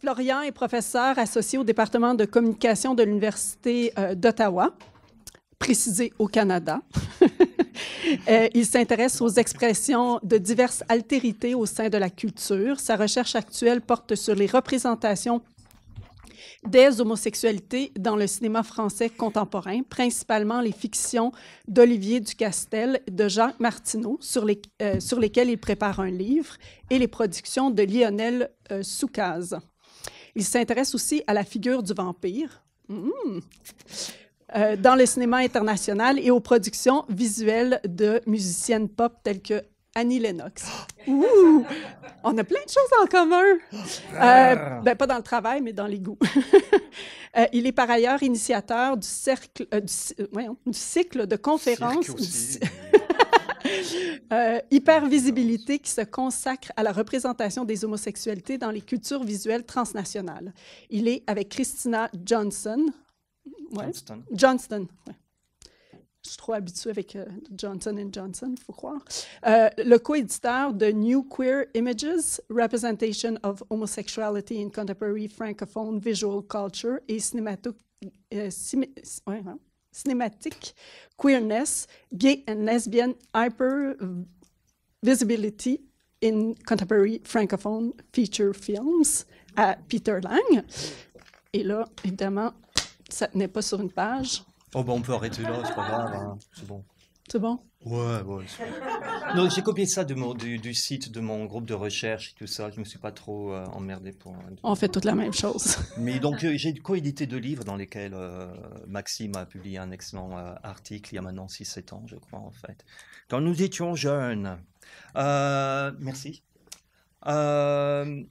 Florian est professeur associé au département de communication de l'Université euh, d'Ottawa, précisé au Canada. Euh, il s'intéresse aux expressions de diverses altérités au sein de la culture. Sa recherche actuelle porte sur les représentations des homosexualités dans le cinéma français contemporain, principalement les fictions d'Olivier Ducastel, de Jacques Martineau, sur, euh, lesquelles il prépare un livre, et les productions de Lionel Soukaz. Il s'intéresse aussi à la figure du vampire. Mm, euh, dans le cinéma international et aux productions visuelles de musiciennes pop telles que Annie Lennox. On a plein de choses en commun. Ah! Euh, ben, pas dans le travail, mais dans les goûts. Euh, il est par ailleurs initiateur du, cercle, cycle de conférences. Euh, hypervisibilité qui se consacre à la représentation des homosexualités dans les cultures visuelles transnationales. Il est avec Christina Johnson. Johnson. Johnston. Je suis trop habituée avec euh, Johnson Johnson Johnson, il faut croire. Euh, le co de New Queer Images, Representation of Homosexuality in Contemporary Francophone Visual Culture et Cinémato... Hein cinématique, queerness, gay and lesbian hyper visibility in contemporary francophone feature films à Peter Lang. Et là, évidemment, ça n'est pas sur une page. Oh, ben on peut arrêter là, c'est pas grave, hein. c'est bon. C'est bon Ouais, ouais. Non, j'ai copié ça de du, site de mon groupe de recherche et tout ça. Je ne me suis pas trop euh, emmerdé pour. Euh, On fait toute la même chose. Mais donc, euh, j'ai coédité deux livres dans lesquels Maxime a publié un excellent article il y a maintenant 6-7 ans, je crois, en fait. Quand nous étions jeunes. merci. Euh,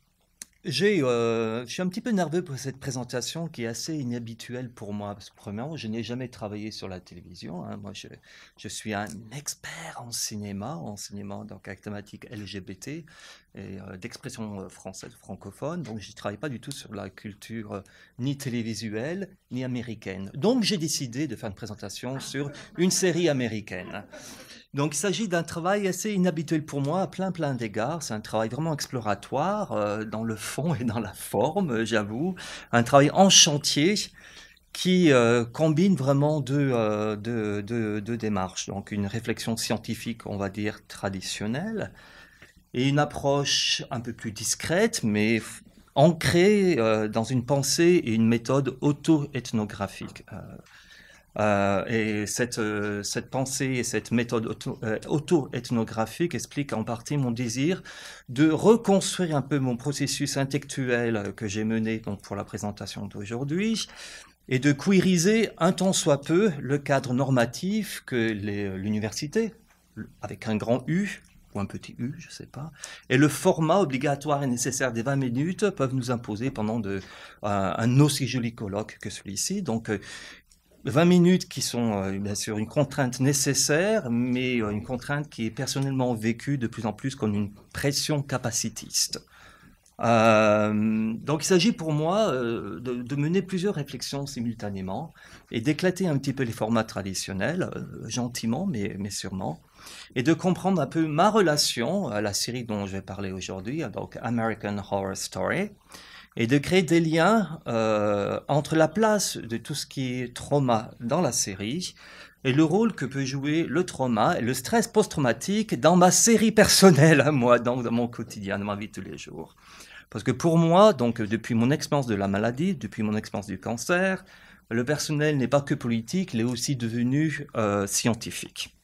j'ai, euh, je suis un petit peu nerveux pour cette présentation qui est assez inhabituelle pour moi. Parce que, premièrement, je n'ai jamais travaillé sur la télévision. Hein. Moi, je, suis un expert en cinéma, en cinéma donc avec thématique LGBT et euh, d'expression euh, française francophone. Donc, je ne travaille pas du tout sur la culture ni télévisuelle ni américaine. Donc, j'ai décidé de faire une présentation sur une série américaine. Donc il s'agit d'un travail assez inhabituel pour moi à plein plein d'égards. C'est un travail vraiment exploratoire euh, dans le fond et dans la forme, euh, j'avoue. Un travail en chantier qui euh, combine vraiment deux, deux, deux, démarches. Donc une réflexion scientifique, on va dire, traditionnelle, et une approche un peu plus discrète, mais ancrée dans une pensée et une méthode auto-ethnographique. Euh, et cette, euh, cette, pensée et cette méthode euh, auto-ethnographique explique expliquent en partie mon désir de reconstruire un peu mon processus intellectuel que j'ai mené donc, pour la présentation d'aujourd'hui et de queeriser un tant soit peu le cadre normatif que l'université, avec un grand U, ou un petit U, je ne sais pas. Et le format obligatoire et nécessaire des 20 minutes peuvent nous imposer pendant de, un aussi joli colloque que celui-ci. Donc, 20 minutes qui sont euh, bien sûr une contrainte nécessaire, mais euh, une contrainte qui est personnellement vécue de plus en plus comme une pression capacitiste. Euh, donc il s'agit pour moi de, de, mener plusieurs réflexions simultanément et d'éclater un petit peu les formats traditionnels, gentiment mais, mais sûrement, et de comprendre un peu ma relation à la série dont je vais parler aujourd'hui, donc American Horror Story, et de créer des liens euh, entre la place de tout ce qui est trauma dans la série et le rôle que peut jouer le trauma et le stress post-traumatique dans ma série personnelle à moi, donc dans mon quotidien, dans ma vie tous les jours. Parce que pour moi, donc depuis mon expérience de la maladie, depuis mon expérience du cancer, le personnel n'est pas que politique, il est aussi devenu euh, scientifique.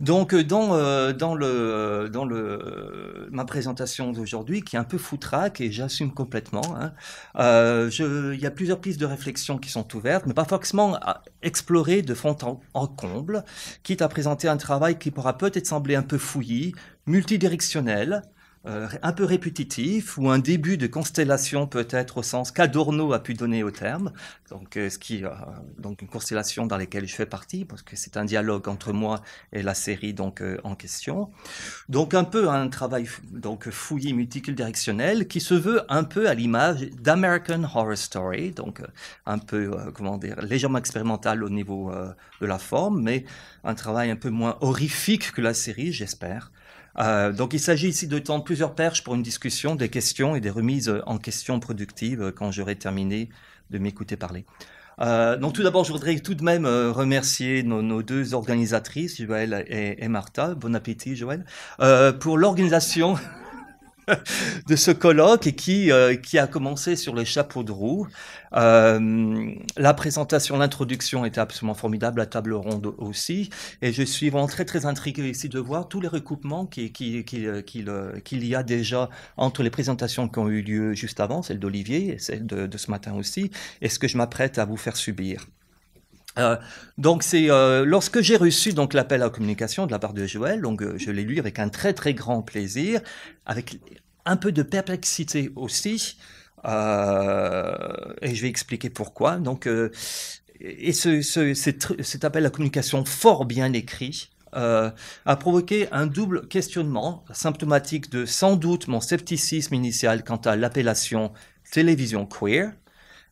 Donc euh, dans, euh, dans, le, dans le, ma présentation d'aujourd'hui, qui est un peu foutraque et j'assume complètement, hein, euh, il y a plusieurs pistes de réflexion qui sont ouvertes, mais pas forcément explorées de fond en, comble, quitte à présenter un travail qui pourra peut-être sembler un peu fouillis, multidirectionnel, euh, un peu répétitif ou un début de constellation peut-être au sens qu'Adorno a pu donner au terme, donc, euh, ce qui, euh, donc une constellation dans laquelle je fais partie, parce que c'est un dialogue entre moi et la série donc, en question. Donc un peu un travail donc, fouillé multidirectionnel qui se veut un peu à l'image d'American Horror Story, donc un peu, comment dire, légèrement expérimental au niveau de la forme, mais un travail un peu moins horrifique que la série, j'espère. Euh, donc il s'agit ici de tendre plusieurs perches pour une discussion, des questions et des remises en question productives euh, quand j'aurai terminé de m'écouter parler. Euh, donc tout d'abord, je voudrais tout de même euh, remercier nos, deux organisatrices, Joël et, et, Martha. Bon appétit, Joël. Euh, pour l'organisation de ce colloque et qui, euh, qui a commencé sur les chapeaux de roue. Euh, la présentation, l'introduction était absolument formidable, la table ronde aussi. Et je suis vraiment très, très intrigué ici de voir tous les recoupements euh, qu'il y a déjà entre les présentations qui ont eu lieu juste avant, celle d'Olivier et celle de, de ce matin aussi, et ce que je m'apprête à vous faire subir. Euh, donc c'est euh, lorsque j'ai reçu donc l'appel à communication de la part de Joël, donc euh, je l'ai lu avec un très très grand plaisir, avec un peu de perplexité aussi, et je vais expliquer pourquoi. Donc et ce, ce, cet, appel à communication fort bien écrit a provoqué un double questionnement symptomatique de sans doute mon scepticisme initial quant à l'appellation télévision queer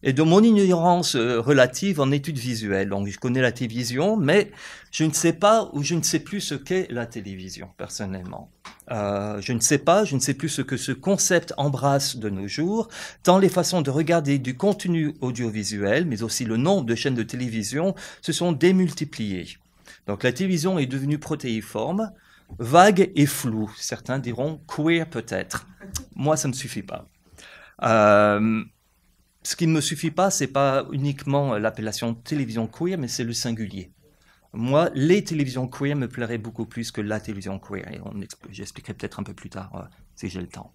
et de mon ignorance euh, relative en études visuelles. Donc, je connais la télévision, mais je ne sais pas ou je ne sais plus ce qu'est la télévision, personnellement. Euh, je ne sais pas, je ne sais plus ce que ce concept embrasse de nos jours, tant les façons de regarder du contenu audiovisuel, mais aussi le nombre de chaînes de télévision se sont démultipliées. Donc, la télévision est devenue protéiforme, vague et floue. Certains diront queer peut-être. Moi, ça ne suffit pas. Euh, ce qui ne me suffit pas, c'est pas uniquement euh, l'appellation télévision queer, mais c'est le singulier. Moi, les télévisions queer me plairaient beaucoup plus que la télévision queer. Et j'expliquerai peut-être un peu plus tard euh, si j'ai le temps.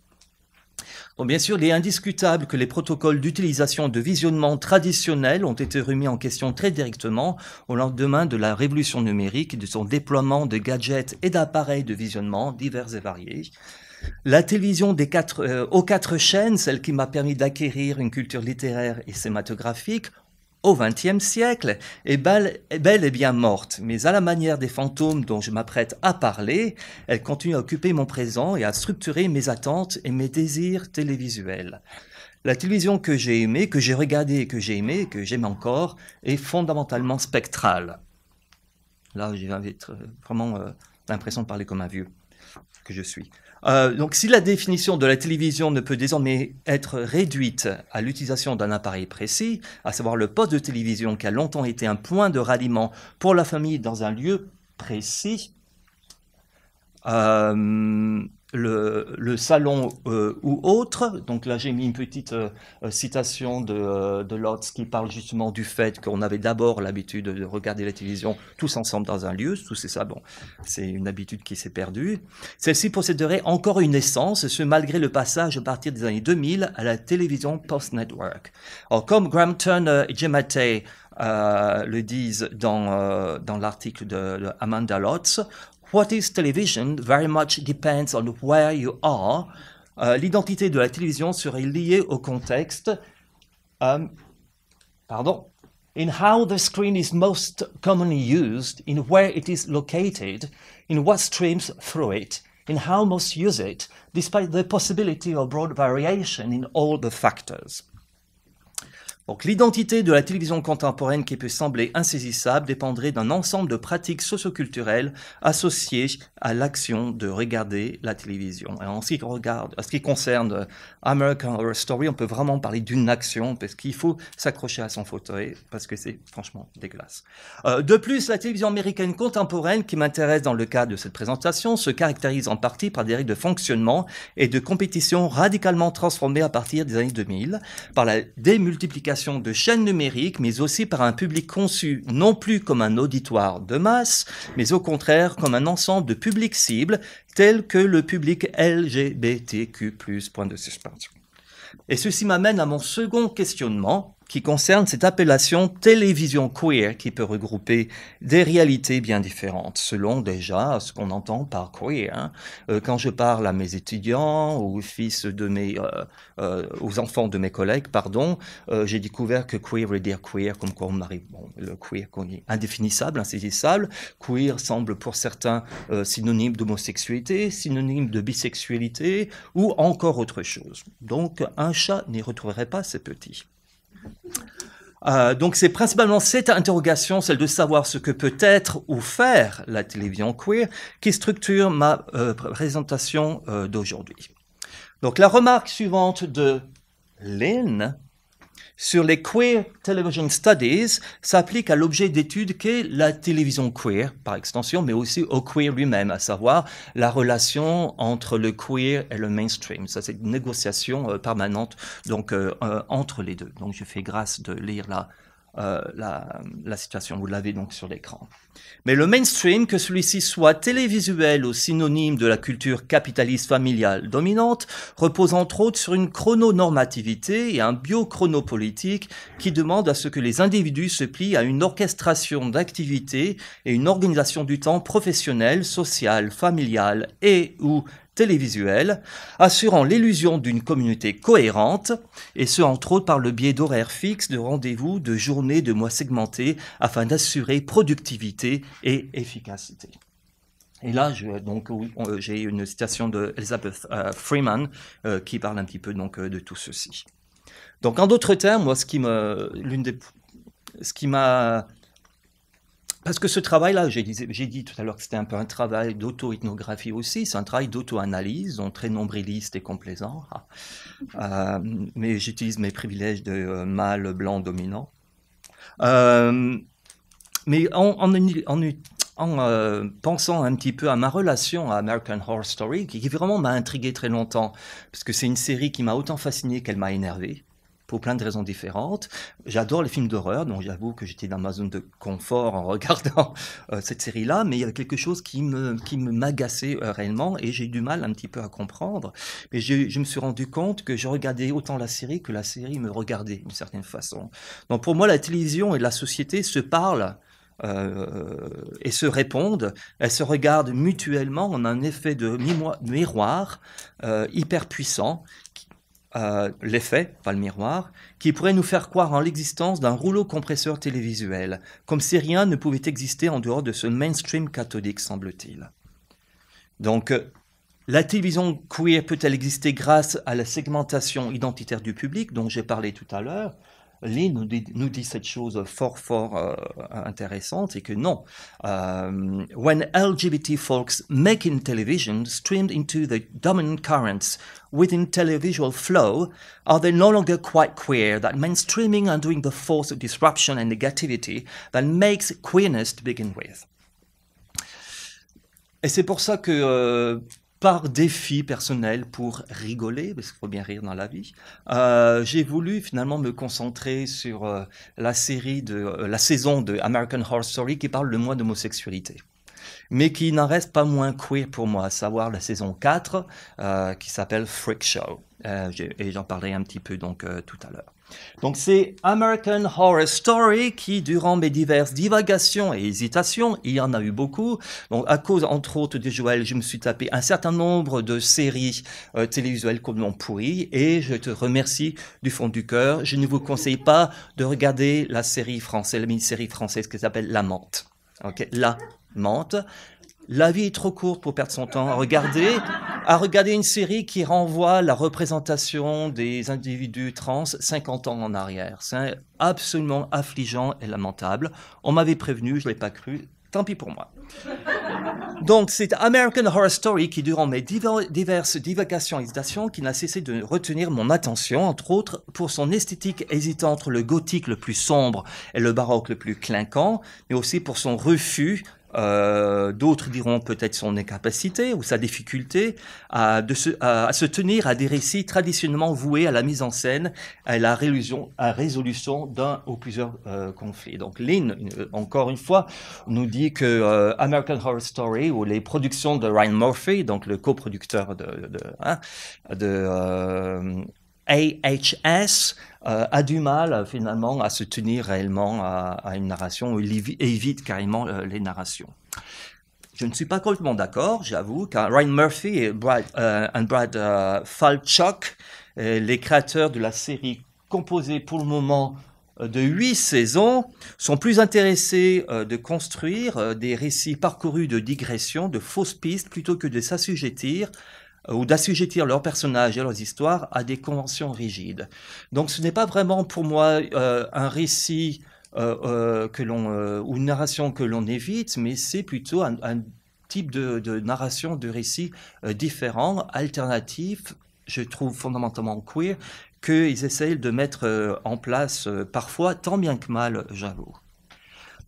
bien sûr, il est indiscutable que les protocoles d'utilisation de visionnement traditionnels ont été remis en question très directement au lendemain de la révolution numérique et de son déploiement de gadgets et d'appareils de visionnement divers et variés. La télévision des quatre, euh, aux quatre chaînes, celle qui m'a permis d'acquérir une culture littéraire et cinématographique, au XXe siècle est belle, et bien morte, mais à la manière des fantômes dont je m'apprête à parler, elle continue à occuper mon présent et à structurer mes attentes et mes désirs télévisuels. La télévision que j'ai aimée, que j'ai regardée, que j'ai aimée, que j'aime encore, est fondamentalement spectrale. Là, j'ai euh, vraiment euh, l'impression de parler comme un vieux que je suis. Euh, donc si la définition de la télévision ne peut désormais être réduite à l'utilisation d'un appareil précis, à savoir le poste de télévision qui a longtemps été un point de ralliement pour la famille dans un lieu précis, euh, le, le, salon euh, ou autre. Donc là, j'ai mis une petite euh, euh, citation de, de Lotz qui parle justement du fait qu'on avait d'abord l'habitude de regarder la télévision tous ensemble dans un lieu. Tout c'est ça, bon, c'est une habitude qui s'est perdue. Celle-ci posséderait encore une essence, ce malgré le passage à partir des années 2000 à la télévision post-network. comme Graham Turner et Jim le disent dans, dans l'article de, de, Amanda Lotz, what is television very much depends on where you are. Euh, L'identité de la télévision serait liée au contexte. Um, pardon. In how the screen is most commonly used, in where it is located, in what streams through it, in how most use it, despite the possibility of broad variation in all the factors. Donc l'identité de la télévision contemporaine qui peut sembler insaisissable dépendrait d'un ensemble de pratiques socioculturelles associées à l'action de regarder la télévision. Et en ce qui, regarde, en ce qui concerne euh, American Horror Story, on peut vraiment parler d'une action parce qu'il faut s'accrocher à son fauteuil parce que c'est franchement dégueulasse. Euh, de plus, la télévision américaine contemporaine qui m'intéresse dans le cadre de cette présentation se caractérise en partie par des règles de fonctionnement et de compétition radicalement transformées à partir des années 2000 par la démultiplication de chaînes numériques, mais aussi par un public conçu non plus comme un auditoire de masse, mais au contraire comme un ensemble de publics cibles, tels que le public LGBTQ+. Et ceci m'amène à mon second questionnement, qui concerne cette appellation télévision queer qui peut regrouper des réalités bien différentes selon déjà ce qu'on entend par queer. Hein. Euh, quand je parle à mes étudiants, aux fils de mes, euh, euh aux enfants de mes collègues, pardon, euh, j'ai découvert que queer veut dire queer comme quoi on arrive, bon, le queer qu'on est indéfinissable, insaisissable. Queer semble pour certains synonyme d'homosexualité, synonyme de bisexualité ou encore autre chose. Donc un chat n'y retrouverait pas ses petits. Euh, donc c'est principalement cette interrogation, celle de savoir ce que peut être ou faire la télévision queer, qui structure ma euh, présentation euh, d'aujourd'hui. Donc la remarque suivante de Lynn sur les queer television studies s'applique à l'objet d'étude qu'est la télévision queer, par extension, mais aussi au queer lui-même, à savoir la relation entre le queer et le mainstream. Ça, c'est une négociation euh, permanente donc, euh, euh, entre les deux. Donc, je fais grâce de lire la euh, la, situation. Vous l'avez donc sur l'écran. Mais le mainstream, que celui-ci soit télévisuel ou synonyme de la culture capitaliste familiale dominante, repose entre autres sur une chrononormativité et un biochronopolitique qui demande à ce que les individus se plient à une orchestration d'activités et une organisation du temps professionnel, social, familial et ou télévisuels, assurant l'illusion d'une communauté cohérente, et ce entre autres par le biais d'horaires fixes, de rendez-vous, de journées, de mois segmentés, afin d'assurer productivité et efficacité. Et là, je, donc, euh, j'ai une citation de Elizabeth euh, Freeman euh, qui parle un petit peu donc, de tout ceci. Donc, en d'autres termes, moi, ce qui m'a parce que ce travail-là, j'ai dit tout à l'heure que c'était un peu un travail d'auto-ethnographie aussi, c'est un travail d'auto-analyse, donc très nombriliste et complaisant. Hein. Mhm. Euh, mais j'utilise mes privilèges de euh, mâle blanc dominant. Euh, mais en, en, en, pensant un petit peu à ma relation à American Horror Story, qui, qui vraiment m'a intrigué très longtemps, parce que c'est une série qui m'a autant fasciné qu'elle m'a énervé pour plein de raisons différentes. J'adore les films d'horreur, donc j'avoue que j'étais dans ma zone de confort en regardant euh, cette série-là, mais il y a quelque chose qui me qui m'agaçait euh, réellement et j'ai eu du mal un petit peu à comprendre. Mais je, me suis rendu compte que je regardais autant la série que la série me regardait d'une certaine façon. Donc pour moi, la télévision et la société se parlent. Euh, et se répondent, elles se regardent mutuellement, en un effet de miroir hyper puissant euh, l'effet, pas le miroir, qui pourrait nous faire croire en l'existence d'un rouleau compresseur télévisuel, comme si rien ne pouvait exister en dehors de ce mainstream cathodique, semble-t-il. Donc, euh, la télévision queer peut-elle exister grâce à la segmentation identitaire du public dont j'ai parlé tout à l'heure Lee nous dit, cette chose fort, fort euh, intéressante, c'est que non. Euh, when LGBT folks making television streamed into the dominant currents within televisual flow, are they no longer quite queer? That mainstreaming and doing the force of disruption and negativity that makes queerness to begin with. Et c'est pour ça que euh, par défi personnel pour rigoler, parce qu'il faut bien rire dans la vie, euh, j'ai voulu finalement me concentrer sur euh, la série de euh, la saison de American Horror Story qui parle le moins d'homosexualité. Mais qui n'en reste pas moins queer pour moi, à savoir la saison 4 qui s'appelle Freak Show. et j'en parlerai un petit peu donc tout à l'heure. Donc c'est American Horror Story qui, durant mes diverses divagations et hésitations, il y en a eu beaucoup, donc à cause entre autres de Joël, je me suis tapé un certain nombre de séries télévisuelles euh, télévisuelles complètement pourries et je te remercie du fond du cœur. Je ne vous conseille pas de regarder la série française, la mini-série française qui s'appelle La Mente. La Mente. La vie est trop courte pour perdre son temps à regarder à regarder une série qui renvoie la représentation des individus trans 50 ans en arrière. C'est absolument affligeant et lamentable. On m'avait prévenu, je ne l'ai pas cru. Tant pis pour moi. Donc, c'est American Horror Story qui, durant mes diverses divagations et hésitations, qui n'a cessé de retenir mon attention, entre autres pour son esthétique hésitant entre le gothique le plus sombre et le baroque le plus clinquant, mais aussi pour son refus euh, d'autres diront peut-être son incapacité ou sa difficulté à, de se, tenir à des récits traditionnellement voués à la mise en scène, à la résolution, d'un ou plusieurs euh, conflits. Donc Lynn, euh, encore une fois, nous dit que American Horror Story ou les productions de Ryan Murphy, donc le coproducteur de, de, hein, de AHS euh, a du mal euh, finalement à se tenir réellement à, une narration Il évite carrément euh, les narrations. Je ne suis pas complètement d'accord, j'avoue, car Ryan Murphy et Brad, Falchuk, les créateurs de la série composée pour le moment de huit saisons, sont plus intéressés de construire des récits parcourus de digressions, de fausses pistes, plutôt que de s'assujettir euh, ou d'assujettir leurs personnages et leurs histoires à des conventions rigides. Donc ce n'est pas vraiment pour moi euh, un récit euh, que l'on, ou une narration que l'on évite, mais c'est plutôt un, type de, de, narration, de récit différent, alternatif, je trouve fondamentalement queer, qu'ils essayent de mettre en place parfois, tant bien que mal, j'avoue.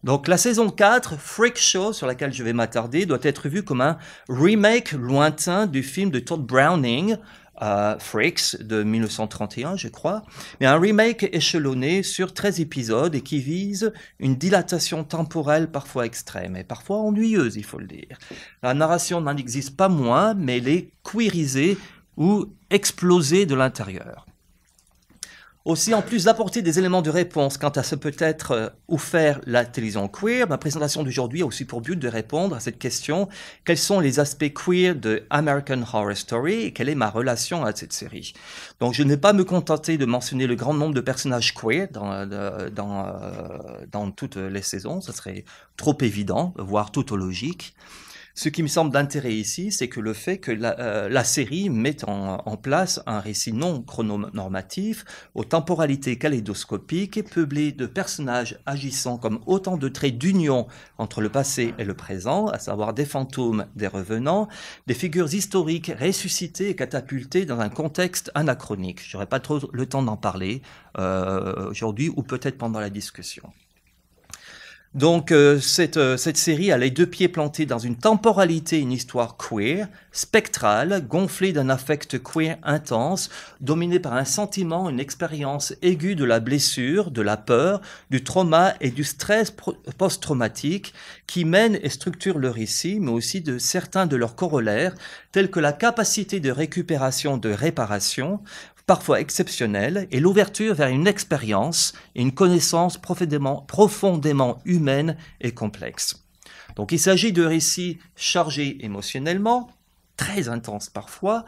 Donc la saison 4, Freak Show, sur laquelle je vais m'attarder, doit être vue comme un remake lointain du film de Todd Browning, euh, Freaks, de 1931, je crois, mais un remake échelonné sur 13 épisodes et qui vise une dilatation temporelle parfois extrême et parfois ennuyeuse, il faut le dire. La narration n'en existe pas moins, mais elle est queerisée ou explosée de l'intérieur. Aussi, en plus d'apporter des éléments de réponse quant à ce peut-être où ou faire la télévision queer, ma présentation d'aujourd'hui a aussi pour but de répondre à cette question quels sont les aspects queer de American Horror Story et quelle est ma relation à cette série Donc, je ne vais pas me contenter de mentionner le grand nombre de personnages queer dans, euh, euh, dans, toutes les saisons, ce serait trop évident, voire tautologique. Ce qui me semble d'intérêt ici, c'est que le fait que la, euh, série mette en, place un récit non chrononormatif, aux temporalités kaléidoscopiques et peuplé de personnages agissant comme autant de traits d'union entre le passé et le présent, à savoir des fantômes, des revenants, des figures historiques ressuscitées et catapultées dans un contexte anachronique. Je n'aurai pas trop le temps d'en parler euh, aujourd'hui ou peut-être pendant la discussion. Donc euh, cette, euh, cette, série a les deux pieds plantés dans une temporalité, une histoire queer, spectrale, gonflée d'un affect queer intense, dominée par un sentiment, une expérience aiguë de la blessure, de la peur, du trauma et du stress post-traumatique qui mène et structure le récit, mais aussi de certains de leurs corollaires, tels que la capacité de récupération, de réparation, parfois exceptionnel et l'ouverture vers une expérience et une connaissance profondément, humaine et complexe. Donc il s'agit de récits chargés émotionnellement, très intenses parfois,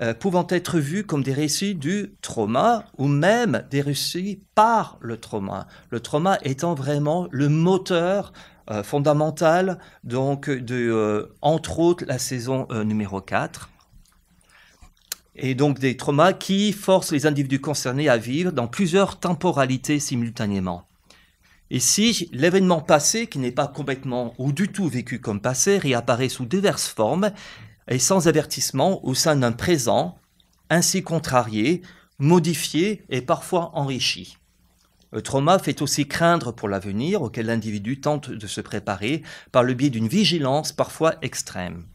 euh, pouvant être vus comme des récits du trauma ou même des récits par le trauma. Le trauma étant vraiment le moteur euh, fondamental, donc de, euh, entre autres, la saison numéro 4 et donc des traumas qui forcent les individus concernés à vivre dans plusieurs temporalités simultanément. Ici, l'événement passé, qui n'est pas complètement ou du tout vécu comme passé, réapparaît sous diverses formes et sans avertissement au sein d'un présent, ainsi contrarié, modifié et parfois enrichi. Le trauma fait aussi craindre pour l'avenir auquel l'individu tente de se préparer par le biais d'une vigilance parfois extrême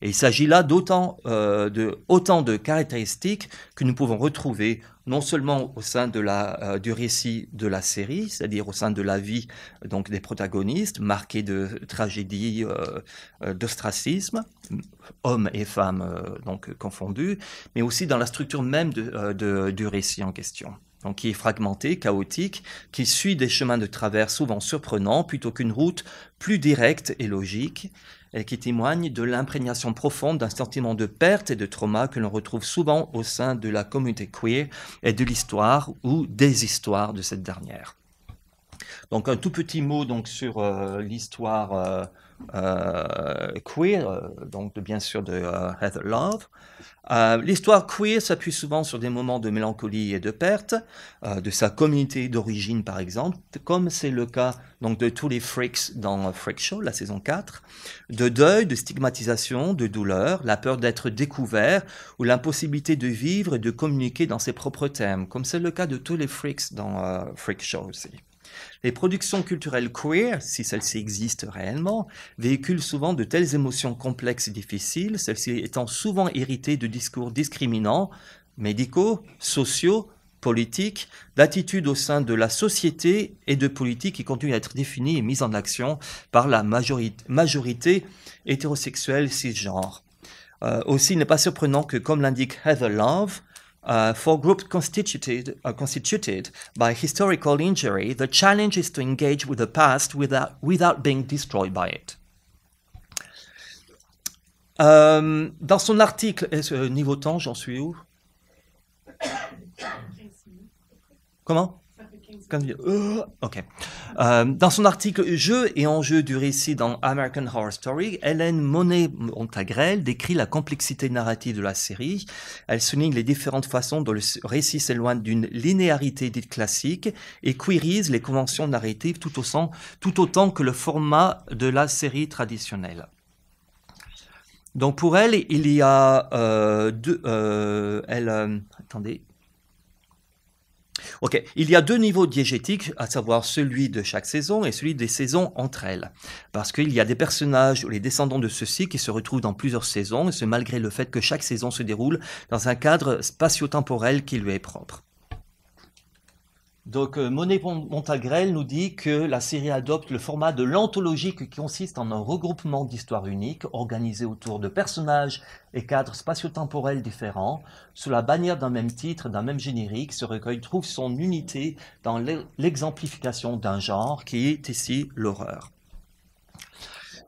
il s'agit là d'autant euh, de, autant de caractéristiques que nous pouvons retrouver non seulement au sein de la, euh, du récit de la série, c'est-à-dire au sein de la vie donc des protagonistes, marqués de tragédies, euh, euh d'ostracisme, hommes et femmes donc confondus, mais aussi dans la structure même du récit en question. Donc, qui est fragmenté, chaotique, qui suit des chemins de travers souvent surprenants plutôt qu'une route plus directe et logique, et qui témoigne de l'imprégnation profonde d'un sentiment de perte et de trauma que l'on retrouve souvent au sein de la communauté queer et de l'histoire ou des histoires de cette dernière. Donc un tout petit mot donc, sur euh, l'histoire euh, euh, queer, euh, donc bien sûr de euh, Heather Love. L'histoire queer s'appuie souvent sur des moments de mélancolie et de perte de sa communauté d'origine, par exemple, comme c'est le cas donc, de tous les freaks dans Freak Show, la saison 4, de deuil, de stigmatisation, de douleur, la peur d'être découvert ou l'impossibilité de vivre et de communiquer dans ses propres thèmes, comme c'est le cas de tous les freaks dans Freak Show aussi. Les productions culturelles queer, si celles-ci existent réellement, véhiculent souvent de telles émotions complexes et difficiles, celles-ci étant souvent irritées de discours discriminants, médicaux, sociaux, politiques, d'attitudes au sein de la société et de politiques qui continuent à être définies et mises en action par la majorité, hétérosexuelle cisgenre. Euh, aussi, il n'est pas surprenant que, comme l'indique Heather Love, Uh, for groups constituted, uh, constituted by historical injury, the challenge is to engage with the past without, without being destroyed by it. Um, dans son article, euh, niveau temps, j'en suis où Comment Ok. Euh, dans son article Jeux et enjeux du récit dans American Horror Story, Hélène Monet-Montagrel décrit la complexité narrative de la série. Elle souligne les différentes façons dont le récit s'éloigne d'une linéarité dite classique et qu'irise les conventions narratives tout, tout autant que le format de la série traditionnelle. Donc pour elle, il y a euh, deux. Euh, attendez, Ok, il y a deux niveaux diégétiques, à savoir celui de chaque saison et celui des saisons entre elles. Parce qu'il y a des personnages ou les descendants de ceux-ci qui se retrouvent dans plusieurs saisons, et ce malgré le fait que chaque saison se déroule dans un cadre spatio-temporel qui lui est propre. Donc, euh, Monet Montagrel nous dit que la série adopte le format de l'anthologie qui consiste en un regroupement d'histoires uniques organisées autour de personnages et cadres spatio-temporels différents. Sous la bannière d'un même titre, d'un même générique, ce recueil trouve son unité dans l'exemplification d'un genre qui est ici l'horreur.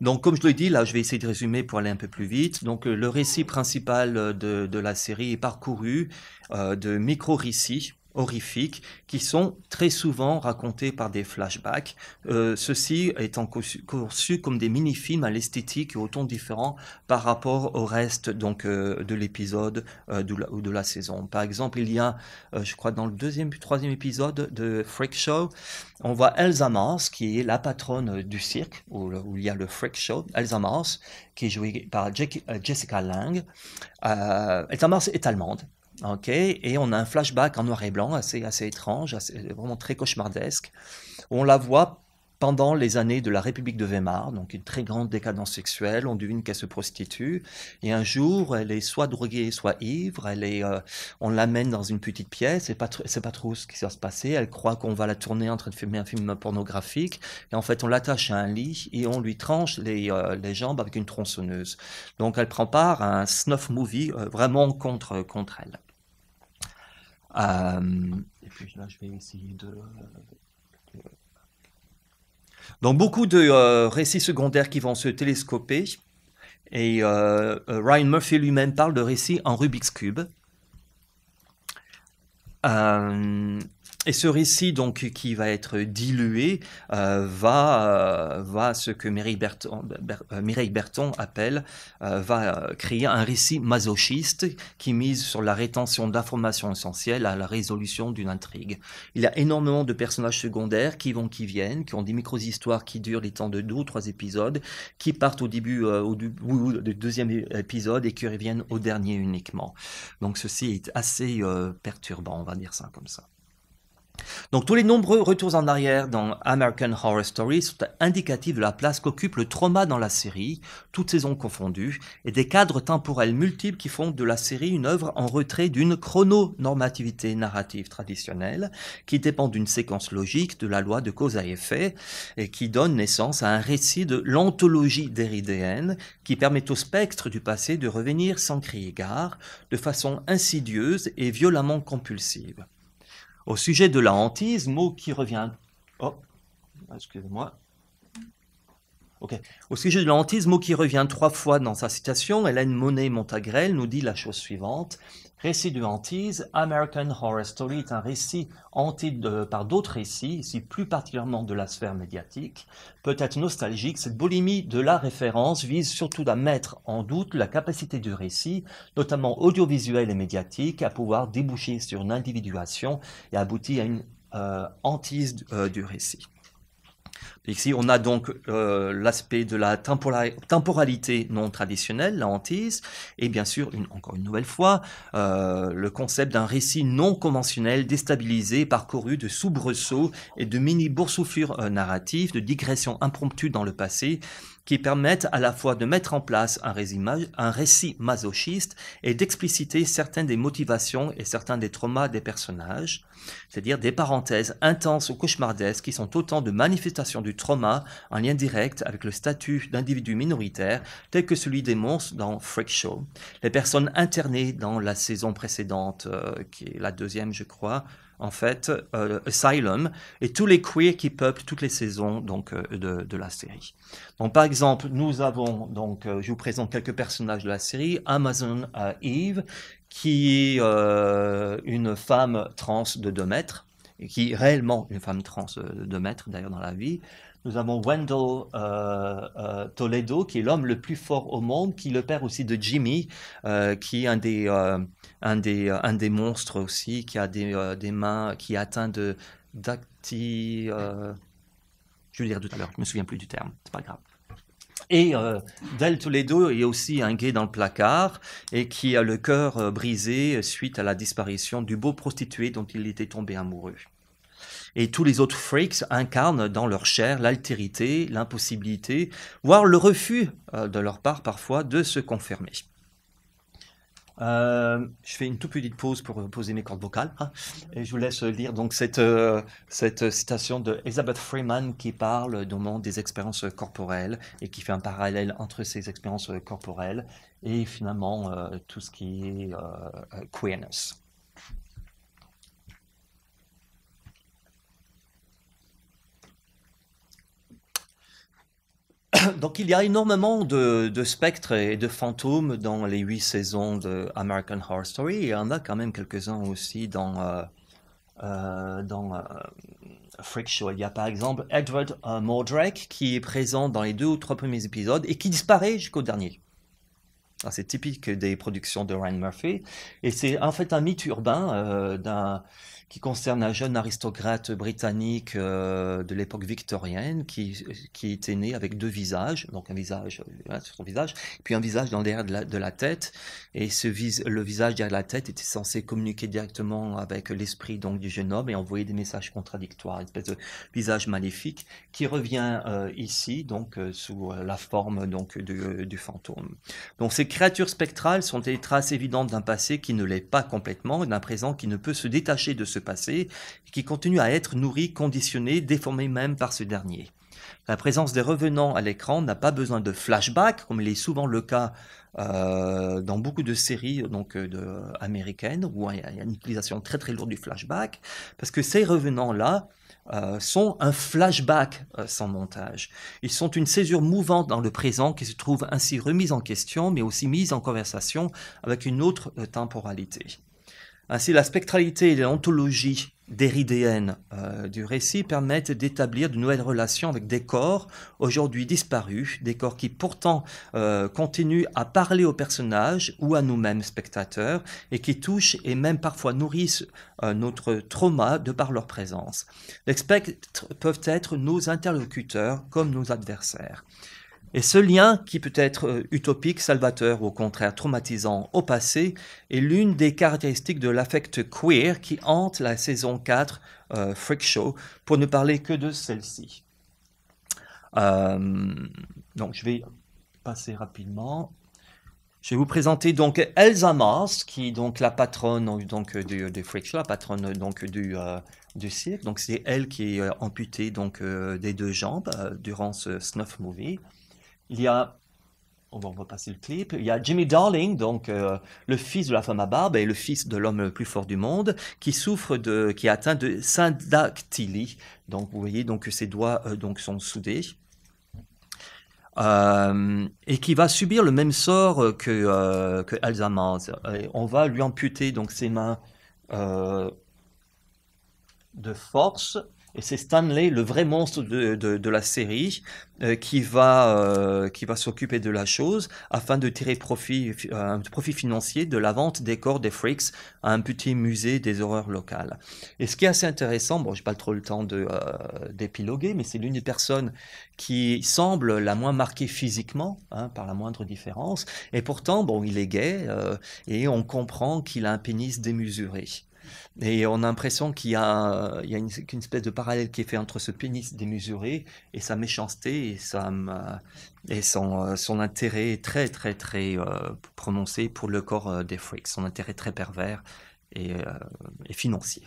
Donc, comme je l'ai dit, là, je vais essayer de résumer pour aller un peu plus vite. Donc, euh, le récit principal de, la série est parcouru euh, de micro-récits horrifiques qui sont très souvent racontés par des flashbacks, euh, ceci étant conçu comme des mini-films à l'esthétique et au ton différent par rapport au reste donc, euh, de l'épisode euh, ou de, la saison. Par exemple, il y a, euh, je crois, dans le deuxième ou troisième épisode de Freak Show, on voit Elsa Mars, qui est la patronne du cirque, où, il y a le Freak Show, Elsa Mars, qui est jouée par Jessica Lange. Elsa Mars est allemande, ok, et on a un flashback en noir et blanc assez, assez étrange, vraiment très cauchemardesque. On la voit pendant les années de la République de Weimar, donc une très grande décadence sexuelle, on devine qu'elle se prostitue, et un jour, elle est soit droguée, soit ivre, elle est, euh, on l'amène dans une petite pièce, c'est pas, c'est pas trop ce qui va se passer, elle croit qu'on va la tourner en train de filmer un film pornographique, et en fait, on l'attache à un lit, et on lui tranche les, euh, les jambes avec une tronçonneuse. Donc, elle prend part à un snuff movie euh, vraiment contre, contre elle. Euh, Donc beaucoup de euh, récits secondaires qui vont se télescoper. Et euh, Ryan Murphy lui-même parle de récits en Rubik's Cube. Et ce récit, donc, qui va être dilué, euh, va, euh, va, ce que Mireille Berton, euh, Mireille Berton appelle, va créer un récit masochiste qui mise sur la rétention d'informations essentielles à la résolution d'une intrigue. Il y a énormément de personnages secondaires qui vont, qui viennent, qui ont des micro-histoires qui durent les temps de deux ou trois épisodes, qui partent au début, au, du, ou, du deuxième épisode et qui reviennent au dernier uniquement. Donc, ceci est assez perturbant, on va dire ça comme ça. Donc tous les nombreux retours en arrière dans American Horror Story sont indicatifs de la place qu'occupe le trauma dans la série, toutes saisons confondues, et des cadres temporels multiples qui font de la série une œuvre en retrait d'une chrononormativité narrative traditionnelle, qui dépend d'une séquence logique de la loi de cause à effet, et qui donne naissance à un récit de l'anthologie déridéenne, qui permet au spectre du passé de revenir sans crier gare, de façon insidieuse et violemment compulsive. Au sujet de la hantise, mot qui revient. Oh, excusez-moi. Ok. Au sujet de mot qui revient trois fois dans sa citation, Hélène Monet-Montagrel nous dit la chose suivante Récit de hantise, American Horror Story est un récit hanté par d'autres récits, ici plus particulièrement de la sphère médiatique, peut-être nostalgique. Cette boulimie de la référence vise surtout à mettre en doute la capacité du récit, notamment audiovisuel et médiatique, à pouvoir déboucher sur une individuation et aboutir à une euh, hantise euh, du récit. Ici, on a donc euh, l'aspect de la temporalité non traditionnelle, la hantise, et bien sûr, une, encore une nouvelle fois, euh, le concept d'un récit non conventionnel, déstabilisé, parcouru de soubresauts et de mini-boursoufures euh, narratifs, de digressions impromptues dans le passé, qui permettent à la fois de mettre en place un récit, un récit masochiste et d'expliciter certaines des motivations et certains des traumas des personnages, c'est-à-dire des parenthèses intenses ou cauchemardesques qui sont autant de manifestations du trauma en lien direct avec le statut d'individu minoritaire tel que celui des monstres dans Freak Show, les personnes internées dans la saison précédente, euh, qui est la deuxième je crois, en fait, euh, Asylum, et tous les queers qui peuplent toutes les saisons donc, euh, de, de la série. Donc par exemple, exemple, nous avons, donc, euh, je vous présente quelques personnages de la série, Amazon euh, Eve, qui est euh, une femme trans de 2 mètres, et qui est réellement une femme trans de 2 mètres, d'ailleurs, dans la vie. Nous avons Wendell Toledo, qui est l'homme le plus fort au monde, qui est le père aussi de Jimmy, qui est un des, un, des, un des monstres aussi, qui a des, des mains, qui est atteint de je vais le dire tout à l'heure, je ne me souviens plus du terme, c'est pas grave. Et euh, tous les deux, aussi un gay dans le placard et qui a le cœur euh, brisé suite à la disparition du beau prostitué dont il était tombé amoureux. Et tous les autres freaks incarnent dans leur chair l'altérité, l'impossibilité, voire le refus euh, de leur part parfois de se confirmer. Euh, je fais une toute petite pause pour poser mes cordes vocales hein, et je vous laisse lire donc cette, euh, cette citation de Elizabeth Freeman qui parle du monde des expériences corporelles et qui fait un parallèle entre ces expériences corporelles et finalement euh, tout ce qui est queerness. donc il y a énormément de, spectres et de fantômes dans les huit saisons de American Horror Story. Il y en a quand même quelques-uns aussi dans, euh, euh, dans euh, Freak Show. Il y a par exemple Edward Mordrake qui est présent dans les deux ou trois premiers épisodes et qui disparaît jusqu'au dernier. Ah, c'est typique des productions de Ryan Murphy. Et c'est en fait un mythe urbain d'un qui concerne un jeune aristocrate britannique euh, de l'époque victorienne qui, qui était né avec deux visages, donc un visage sur son visage, puis un visage dans l'air de la, tête. Et ce vis, le visage derrière la tête était censé communiquer directement avec l'esprit donc du jeune homme et envoyer des messages contradictoires, une espèce de visage maléfique qui revient euh, ici donc euh, sous la forme donc du, du fantôme. Donc ces créatures spectrales sont des traces évidentes d'un passé qui ne l'est pas complètement d'un présent qui ne peut se détacher de ce passé passé, qui continue à être nourri, conditionné, déformé même par ce dernier. La présence des revenants à l'écran n'a pas besoin de flashback, comme il est souvent le cas euh, dans beaucoup de séries donc, euh, américaines, où il y a une utilisation très très lourde du flashback, parce que ces revenants-là, euh, sont un flashback sans montage. Ils sont une césure mouvante dans le présent qui se trouve ainsi remise en question, mais aussi mise en conversation avec une autre temporalité. Ainsi, la spectralité et l'ontologie déridienne euh, du récit permettent d'établir de nouvelles relations avec des corps aujourd'hui disparus, des corps qui pourtant euh, continuent à parler aux personnages ou à nous-mêmes spectateurs et qui touchent et même parfois nourrissent euh, notre trauma de par leur présence. Les spectres peuvent être nos interlocuteurs comme nos adversaires. Et ce lien, qui peut être euh, utopique, salvateur ou au contraire traumatisant au passé, est l'une des caractéristiques de l'affect queer qui hante la saison 4 euh, Freak Show, pour ne parler que de celle-ci. Euh, donc je vais passer rapidement. Je vais vous présenter donc Elsa Mars, qui est donc la patronne donc du, Freak Show, la patronne donc du, cirque. Donc c'est elle qui est amputée donc des deux jambes durant ce snuff movie il y a on va passer le clip. Il y a Jimmy Darling, donc euh, le fils de la femme à barbe et le fils de l'homme le plus fort du monde, qui souffre de, qui est atteint de syndactylie. Donc vous voyez donc que ses doigts euh, donc sont soudés. Euh, et qui va subir le même sort que, que on va lui amputer donc ses mains de force et c'est Stanley, le vrai monstre de, de, la série, euh, qui va, euh, qui va s'occuper de la chose afin de tirer profit, euh, profit financier de la vente des corps des freaks à un petit musée des horreurs locales. Et ce qui est assez intéressant, bon, j'ai pas trop le temps d'épiloguer, mais c'est l'une des personnes qui semble la moins marquée physiquement, hein, par la moindre différence. Et pourtant, bon, il est gay et on comprend qu'il a un pénis démesuré. Et on a l'impression qu'il y a, une, espèce de parallèle qui est fait entre ce pénis démesuré et sa méchanceté et, euh, euh, son, intérêt très, très, très euh, prononcé pour le corps des freaks, son intérêt très pervers et financier.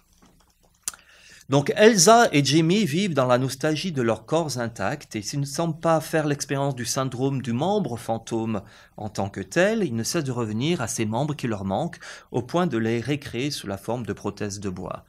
Donc Elsa et Jimmy vivent dans la nostalgie de leurs corps intacts et s'ils ne semblent pas faire l'expérience du syndrome du membre fantôme en tant que tel, ils ne cessent de revenir à ces membres qui leur manquent au point de les récréer sous la forme de prothèses de bois.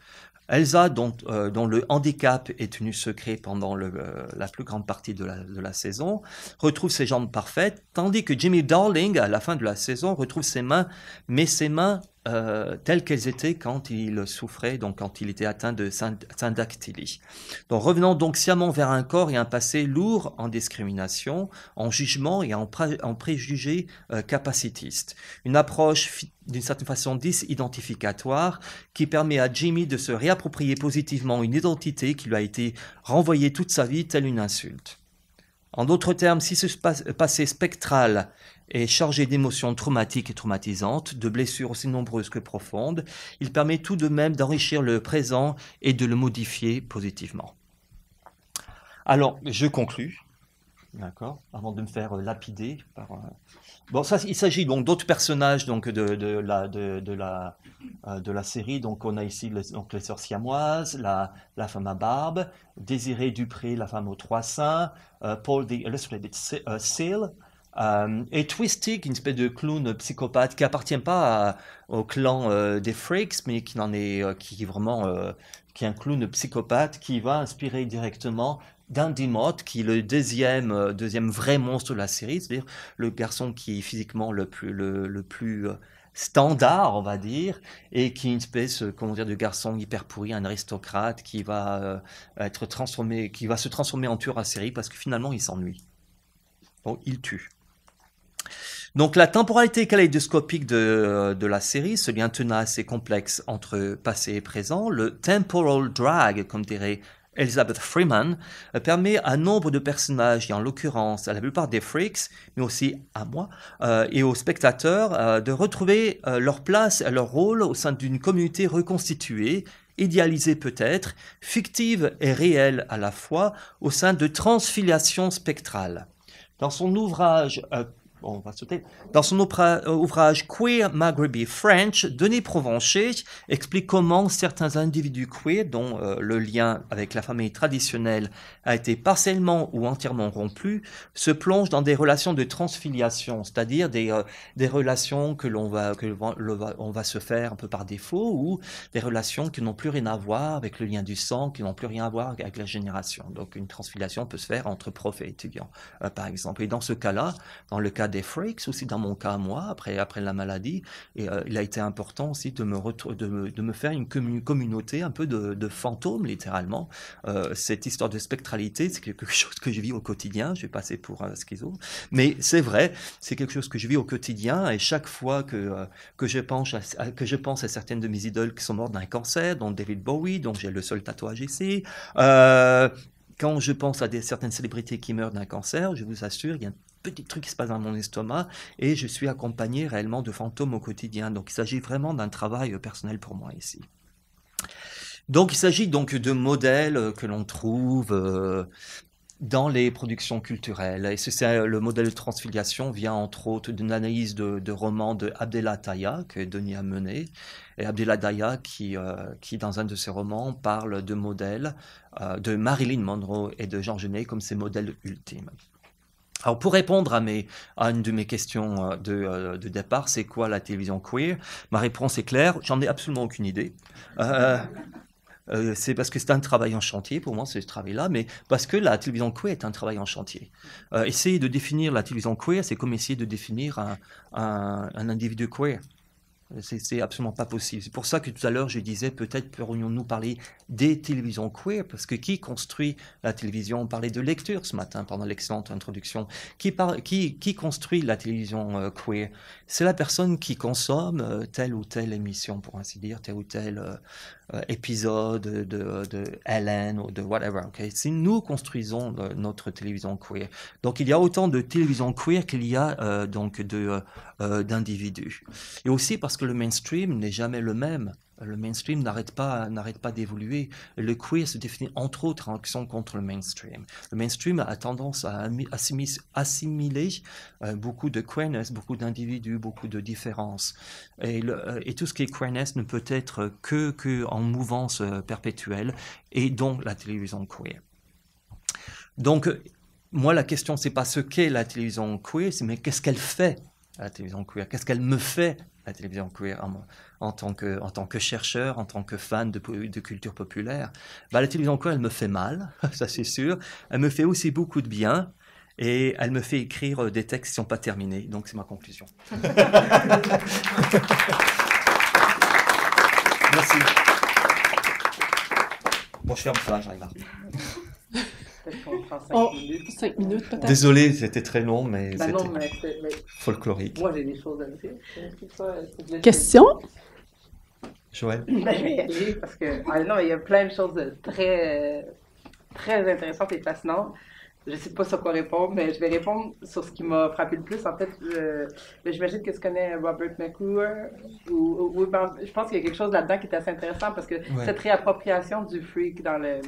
Elsa, dont, euh, le handicap est tenu secret pendant euh, la plus grande partie de la, de la, saison, retrouve ses jambes parfaites, tandis que Jimmy Darling, à la fin de la saison, retrouve ses mains, mais ses mains euh, telles qu'elles étaient quand il souffrait, donc quand il était atteint de syndactylie. Donc revenant donc sciemment vers un corps et un passé lourd en discrimination, en jugement et en, préjugés euh, capacitistes. Une approche d'une certaine façon disidentificatoire qui permet à Jimmy de se réapproprier positivement une identité qui lui a été renvoyée toute sa vie telle une insulte. En d'autres termes, si ce passé spectral est chargé d'émotions traumatiques et traumatisantes, de blessures aussi nombreuses que profondes, il permet tout de même d'enrichir le présent et de le modifier positivement. Alors, je conclus. D'accord. Avant de me faire lapider euh, Bon, ça, il s'agit donc d'autres personnages donc de, de, la, de, la, euh, de la série. Donc, on a ici les, donc, les sœurs siamoises, la, la femme à barbe, Désirée Dupré, la femme aux trois seins, euh, Paul the Illustrated Seal, euh, et Twisty, qui est une espèce de clown psychopathe qui appartient pas au clan euh, des freaks, mais qui n'en est, euh, qui vraiment, qui est un clown psychopathe qui va inspirer directement Dandy Mott, qui est le deuxième, deuxième vrai monstre de la série, c'est-à-dire le garçon qui est physiquement le plus, le, plus standard, on va dire, et qui est une espèce, comment dire, de garçon hyper pourri, un aristocrate qui va être transformé, qui va se transformer en tueur à série parce que finalement il s'ennuie. Bon, il tue. Donc la temporalité kaléidoscopique de, la série, ce lien tenace et complexe entre passé et présent, le temporal drag, comme dirait Elizabeth Freeman, euh, permet à nombre de personnages, et en l'occurrence à la plupart des freaks, mais aussi à moi euh, et aux spectateurs, euh, de retrouver leur place et leur rôle au sein d'une communauté reconstituée idéalisée peut-être, fictive et réelle à la fois, au sein de transfiliations spectrales. Dans son ouvrage on va sauter. Dans son euh, ouvrage Queer Maghrebi French, Denis Provencher explique comment certains individus queer, dont euh, le lien avec la famille traditionnelle a été partiellement ou entièrement rompu, se plongent dans des relations de transfiliation, c'est-à-dire des, euh, des relations que l'on va, que on va se faire un peu par défaut ou des relations qui n'ont plus rien à voir avec le lien du sang, qui n'ont plus rien à voir avec la génération. Donc une transfiliation peut se faire entre profs et étudiants, par exemple. Et dans ce cas-là, dans le cas des freaks aussi dans mon cas, moi, après, après la maladie. Et euh, il a été important aussi de me, de de me faire une communauté un peu de, fantômes, littéralement. Euh, cette histoire de spectralité, c'est quelque chose que je vis au quotidien. Je vais passer pour un schizo. Mais c'est vrai, c'est quelque chose que je vis au quotidien. Et chaque fois que, euh, que, je pense à, que je pense à certaines de mes idoles qui sont mortes d'un cancer, dont David Bowie, dont j'ai le seul tatouage ici, quand je pense à des, certaines célébrités qui meurent d'un cancer, je vous assure, il y a petit truc qui se passe dans mon estomac et je suis accompagné réellement de fantômes au quotidien. Donc il s'agit vraiment d'un travail euh, personnel pour moi ici. Donc il s'agit donc de modèles euh, que l'on trouve euh, dans les productions culturelles. Et c'est le modèle de transfiguration vient entre autres d'une analyse de, romans de que Denis a mené. Et Abdellah Daya qui, dans un de ses romans, parle de modèles de Marilyn Monroe et de Jean Genet comme ses modèles ultimes. Alors pour répondre à, une de mes questions euh, euh, de, départ, c'est quoi la télévision queer Ma réponse est claire, j'en ai absolument aucune idée. Euh, c'est parce que c'est un travail en chantier, pour moi, c'est ce travail-là, mais parce que la télévision queer est un travail en chantier. essayer de définir la télévision queer, c'est comme essayer de définir un individu queer. C'est absolument pas possible. C'est pour ça que tout à l'heure, je disais peut-être pourrions-nous parler des télévisions queer, parce que qui construit la télévision On parlait de lecture ce matin pendant l'excellente introduction. Qui, qui, qui, construit la télévision euh, queer C'est la personne qui consomme euh, telle ou telle émission, pour ainsi dire, telle ou telle euh, euh, épisode de, de ou de whatever. ok si nous construisons notre télévision queer, donc il y a autant de télévision queer qu'il y a euh, donc de euh, d'individus. Et aussi parce que le mainstream n'est jamais le même le mainstream n'arrête pas, n'arrête pas d'évoluer. Le queer se définit entre autres en hein, action contre le mainstream. Le mainstream a tendance à assimiler euh, beaucoup de queerness, beaucoup d'individus, beaucoup de différences. Et, euh, et, tout ce qui est queerness ne peut être que, que en mouvance euh, perpétuelle et donc la télévision queer. Donc, moi, la question, c'est pas ce qu'est la télévision queer, mais qu'est-ce qu'elle fait la télévision queer Qu'est-ce qu'elle me fait la télévision queer en, tant que, en tant que chercheur, en tant que fan de, de culture populaire, bah, la télévision queer, elle me fait mal, ça c'est sûr. Elle me fait aussi beaucoup de bien. Et elle me fait écrire euh, des textes qui ne sont pas terminés. Donc, c'est ma conclusion. Merci. Bon, je ferme ça, j'arrive à... Peut-être prend 5 minutes. 5 minutes peut-être. Désolé, c'était très long, mais bah c'était folklorique. Moi, j'ai des choses à dire. Question? Joël? Bah, je vais y aller parce que ah, non, il y a plein de choses très, très intéressantes et fascinantes. Je ne sais pas sur quoi répondre, mais je vais répondre sur ce qui m'a frappé le plus. En fait, j'imagine que tu connais Robert McClure. Ou, ben, je pense qu'il y a quelque chose là-dedans qui est assez intéressant parce que cette réappropriation du freak dans le,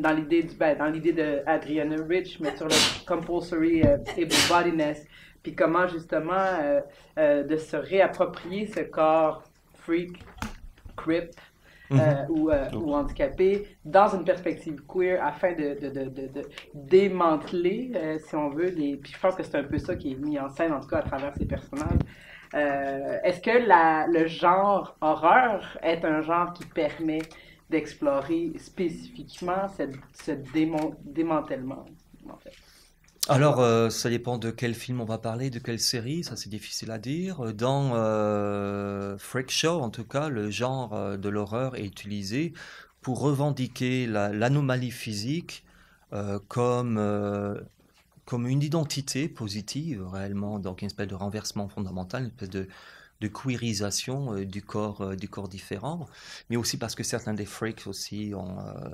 dans l'idée du ben, dans l'idée de Adriana Rich, mais sur le compulsory euh, able-bodiness, puis comment justement euh, euh, de se réapproprier ce corps freak, crip mm-hmm. oh. ou, handicapé dans une perspective queer afin de, de, de, de démanteler, si on veut, les... puis je pense que c'est un peu ça qui est mis en scène, en tout cas à travers ces personnages. Est-ce que la, le genre horreur est un genre qui permet d'explorer spécifiquement cette, ce démantèlement, Alors, euh, ça dépend de quel film on va parler, de quelle série, ça c'est difficile à dire. Dans euh, Freak Show, en tout cas, le genre euh, de l'horreur est utilisé pour revendiquer l'anomalie physique euh, comme, comme une identité positive réellement, donc une espèce de renversement fondamental, une espèce de, de queerisation euh, du corps euh, du corps différent, mais aussi parce que certains des freaks aussi euh,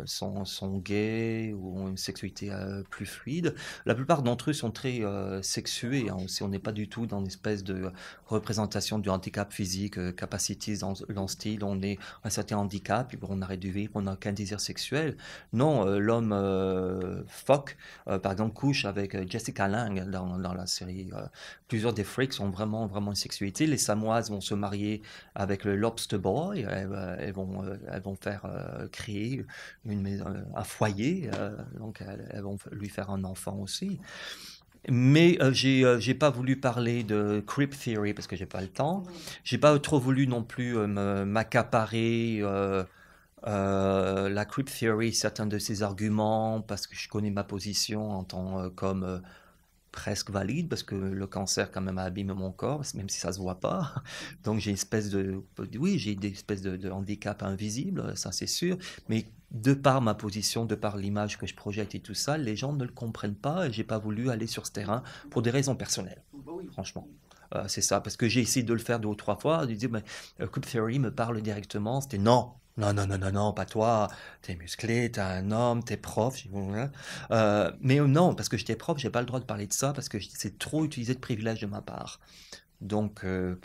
sont, sont, gays ou ont une sexualité plus fluide. La plupart d'entre eux sont très sexués. Hein, aussi, on n'est pas du tout dans une espèce de représentation du handicap physique, capacité dans, le style. On est un certain handicap, et on arrête de vivre, on n'a qu'un désir sexuel. Non, l'homme phoque, par exemple, couche avec Jessica Lange dans, dans la série. plusieurs des freaks ont vraiment vraiment une sexualité. Les Samoa vont se marier avec le lobster boy, euh, elles, vont, euh, elles vont faire euh, créer une, un foyer, donc elles, vont lui faire un enfant aussi. Mais euh, j'ai pas voulu parler de creep theory parce que j'ai pas le temps. J'ai pas trop voulu non plus m'accaparer la creep theory, certains de ses arguments, parce que je connais ma position en tant comme presque valide parce que le cancer quand même abîme mon corps, même si ça se voit pas. Donc j'ai une espèce de, oui, j'ai des espèces de, handicap invisible, ça c'est sûr. Mais de par ma position, de par l'image que je projette et tout ça, les gens ne le comprennent pas. Et j'ai pas voulu aller sur ce terrain pour des raisons personnelles, bah franchement. Euh, c'est ça, parce que j'ai essayé de le faire deux ou trois fois, de dire, mais euh, Coupe Theory me parle directement, c'était non, non, non, non, non, non, pas toi. T'es musclé, t'es un homme, t'es prof. Hein. Euh, mais euh, non, parce que j'étais prof, j'ai pas le droit de parler de ça parce que c'est trop utilisé de privilège de ma part. Donc, euh,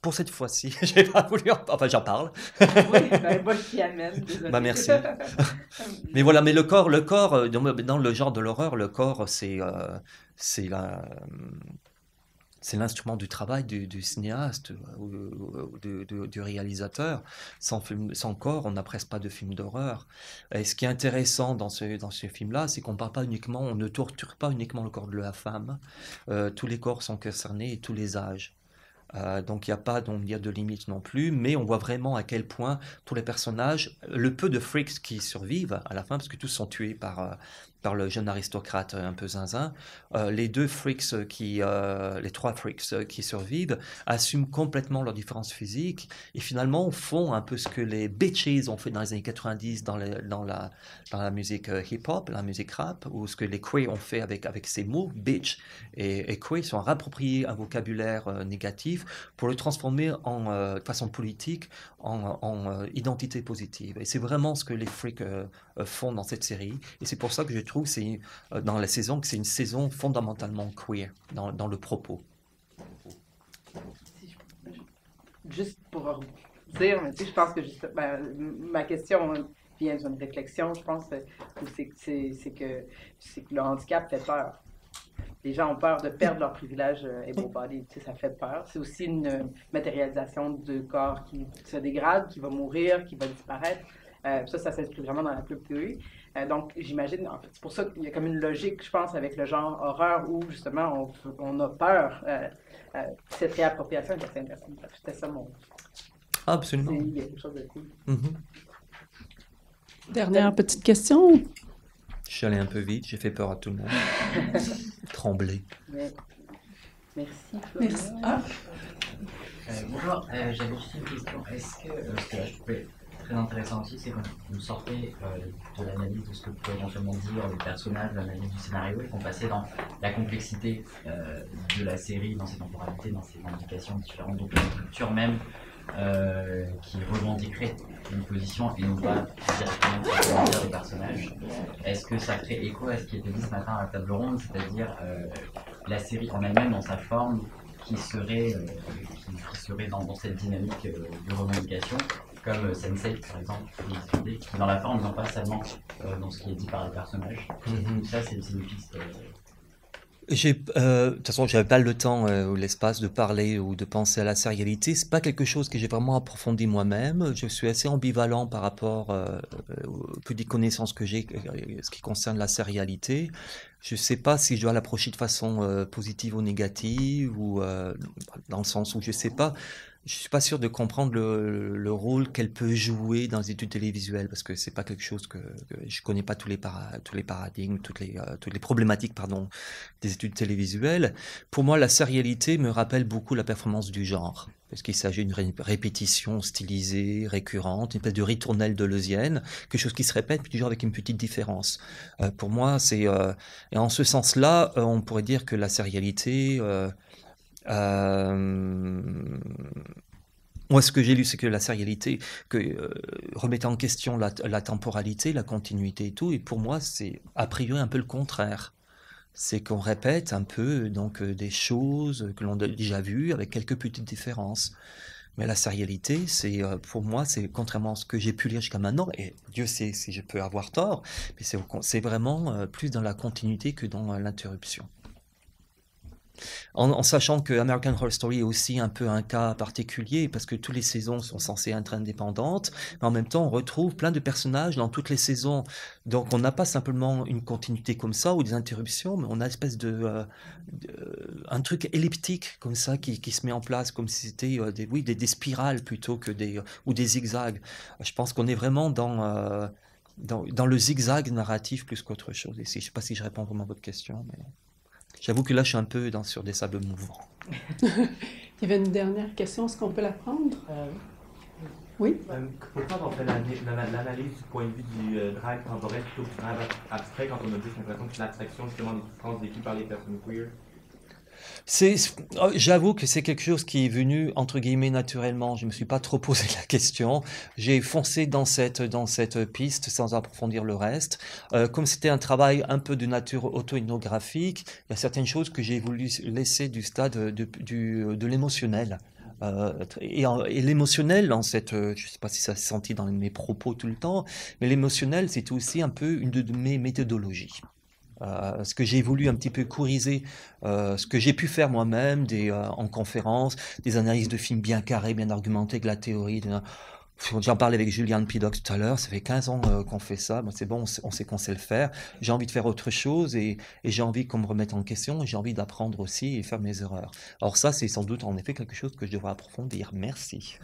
pour cette fois-ci, j'ai pas voulu. En... Enfin, j'en parle. oui, Bah, bah merci. mais voilà, mais le corps, le corps, dans le genre de l'horreur, le corps, c'est, c'est la c'est l'instrument du travail du, cinéaste euh, ou, du, réalisateur. Sans, film, sans corps, on n'apprête pas de film d'horreur. Et ce qui est intéressant dans ce, dans film-là, c'est qu'on parle pas uniquement, on ne torture pas uniquement le corps de la femme. Euh, tous les corps sont concernés et tous les âges. Euh, donc il n'y a pas donc, de limite non plus, mais on voit vraiment à quel point tous les personnages, le peu de freaks qui survivent à la fin, parce que tous sont tués par, par le jeune aristocrate euh, un peu zinzin, euh, les deux freaks euh, qui, les trois freaks qui survivent assument complètement leur différence physique et finalement font un peu ce que les bitches ont fait dans les années 90 dans, dans, la, dans la musique hip-hop, la musique rap, ou ce que les queer ont fait avec, avec ces mots, bitch et, et queer, sont approprié un vocabulaire négatif pour le transformer en de façon politique en, en identité positive. Et c'est vraiment ce que les freaks euh, font dans cette série. Et c'est pour ça que je trouve c'est euh, dans la saison que c'est une saison fondamentalement queer dans, dans le propos. Juste pour dire, mais je pense que ben, ma, question vient d'une réflexion, je pense, euh, c'est que, que le handicap fait peur les gens ont peur de perdre leur privilège et bon body, ça fait peur. C'est aussi une matérialisation du corps qui se dégrade, qui va mourir, qui va disparaître. Euh, ça, ça s'inscrit vraiment dans la pub théorie. Euh, donc, j'imagine, en fait, c'est pour ça qu'il y a comme une logique, je pense, avec le genre horreur où justement on, a peur. Euh, de cette réappropriation certaines personnes. C'était ça mon. absolument. Il y a quelque chose de cool. Mm-hmm. Dernière petite question. Je suis allé un peu vite, j'ai fait peur à tout le monde. Tremblé. Merci. Merci. Ah. bonjour, j'avais juste une question. Est-ce que, très intéressant aussi, c'est quand vous sortez euh, de l'analyse de ce que vous éventuellement dire, les personnages, l'analyse du scénario, et qu'on passait dans la complexité euh, de la série, dans ses temporalités, dans ses indications différentes, donc la structure même euh, qui revendiquerait une position et non pas directement dire des personnages. Est-ce que ça crée écho à ce qui était dit ce matin à la table ronde, c'est-à-dire la série en elle-même, dans sa forme, qui serait, serait dans cette dynamique de revendication comme euh, Sensei, par exemple, qui dans la forme, pas seulement euh, dans ce qui est dit par les personnages. Mhm. Ça, c'est une piste. Euh. J'ai, de toute façon, j'avais pas le temps ou l'espace de parler ou de penser à la sérialité. C'est pas quelque chose que j'ai vraiment approfondi moi-même. Je suis assez ambivalent par rapport aux petites connaissances que j'ai, ce qui concerne la sérialité. Je sais pas si je dois l'approcher de façon positive ou négative ou dans le sens où je sais pas je suis pas sûr de comprendre le, rôle qu'elle peut jouer dans les études télévisuelles parce que c'est pas quelque chose que, je connais pas tous les tous les paradigmes, toutes les euh, toutes les problématiques pardon des études télévisuelles. Pour moi, la sérialité me rappelle beaucoup la performance du genre parce qu'il s'agit d'une répétition stylisée, récurrente, une espèce de ritournelle de Leusienne, quelque chose qui se répète puis toujours avec une petite différence. Euh, pour moi, c'est euh, et en ce sens-là, on pourrait dire que la sérialité euh, moi, ce que j'ai lu, c'est que la sérialité que, euh, remettait en question la, temporalité, la continuité et tout, et pour moi, c'est a priori un peu le contraire. C'est qu'on répète un peu donc euh, des choses que l'on a mm. déjà vues avec quelques petites différences. Mais la sérialité, c'est pour moi, c'est contrairement à ce que j'ai pu lire jusqu'à maintenant, et Dieu sait si je peux avoir tort, mais c'est vraiment plus dans la continuité que dans l'interruption. En, sachant que American Horror Story est aussi un peu un cas particulier parce que toutes les saisons sont censées être indépendantes, mais en même temps on retrouve plein de personnages dans toutes les saisons. Donc on n'a pas simplement une continuité comme ça ou des interruptions, mais on a espèce euh, de, un truc elliptique comme ça qui, se met en place comme si c'était euh, des oui des, spirales plutôt que des euh, ou des zigzags. Je pense qu'on est vraiment dans le zigzag narratif plus qu'autre chose. Ici. Je ne sais pas si je réponds vraiment à votre question. Mais... J'avoue que là, je suis un peu sur des sables mouvants. Il y avait une dernière question, est-ce qu'on peut la prendre? Euh, oui. Euh, pourquoi on fait l'analyse du point de vue du euh, drag temporel plutôt que du drag abstrait quand on a juste l'impression que l'abstraction justement des différences vécues par les personnes queer c'est, oh, j'avoue que c'est quelque chose qui est venu entre guillemets naturellement. Je ne me suis pas trop posé la question. J'ai foncé dans cette dans cette piste sans approfondir le reste. Euh, comme c'était un travail un peu de nature auto-ethnographique, il y a certaines choses que j'ai voulu laisser du stade de, du, de l'émotionnel. Euh, et, l'émotionnel, dans cette, euh, je ne sais pas si ça s'est senti dans mes propos tout le temps, mais l'émotionnel, c'est aussi un peu une de mes méthodologies. Euh, ce que j'ai voulu un petit peu couriser, euh, ce que j'ai pu faire moi-même des, euh, en conférence, des analyses de films bien carrées, bien argumentées, de la théorie. J'en parlais avec Julien Pidox tout à l'heure, ça fait 15 ans qu'on fait ça, c'est bon, on sait, qu'on sait le faire. J'ai envie de faire autre chose et, j'ai envie qu'on me remette en question, j'ai envie d'apprendre aussi et faire mes erreurs. Alors ça, c'est sans doute en effet quelque chose que je devrais approfondir. Merci.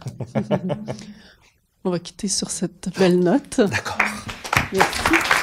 on va quitter sur cette belle note. D'accord. Merci.